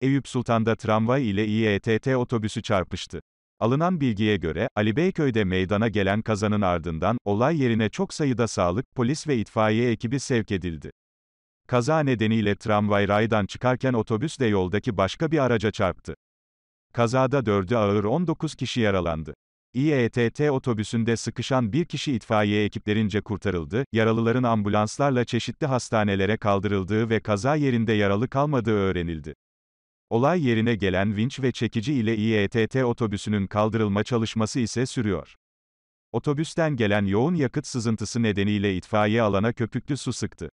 Eyüp Sultan'da tramvay ile İETT otobüsü çarpıştı. Alınan bilgiye göre, Ali Beyköy'de meydana gelen kazanın ardından, olay yerine çok sayıda sağlık, polis ve itfaiye ekibi sevk edildi. Kaza nedeniyle tramvay raydan çıkarken otobüs de yoldaki başka bir araca çarptı. Kazada 4'ü ağır 19 kişi yaralandı. İETT otobüsünde sıkışan bir kişi itfaiye ekiplerince kurtarıldı, yaralıların ambulanslarla çeşitli hastanelere kaldırıldığı ve kaza yerinde yaralı kalmadığı öğrenildi. Olay yerine gelen vinç ve çekici ile İETT otobüsünün kaldırılma çalışması ise sürüyor. Otobüsten gelen yoğun yakıt sızıntısı nedeniyle itfaiye alana köpüklü su sıktı.